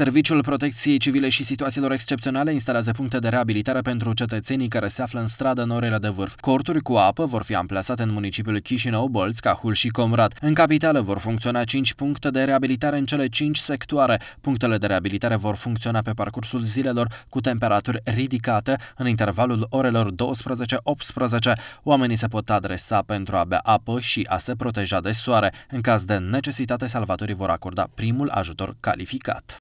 Serviciul Protecției Civile și Situațiilor Excepționale instalează puncte de reabilitare pentru cetățenii care se află în stradă în orele de vârf. Corturi cu apă vor fi amplasate în municipiul Chișinău, Bolț, Cahul și Comrat. În capitală vor funcționa 5 puncte de reabilitare în cele 5 sectoare. Punctele de reabilitare vor funcționa pe parcursul zilelor cu temperaturi ridicate în intervalul orelor 12-18. Oamenii se pot adresa pentru a bea apă și a se proteja de soare. În caz de necesitate, salvatorii vor acorda primul ajutor calificat.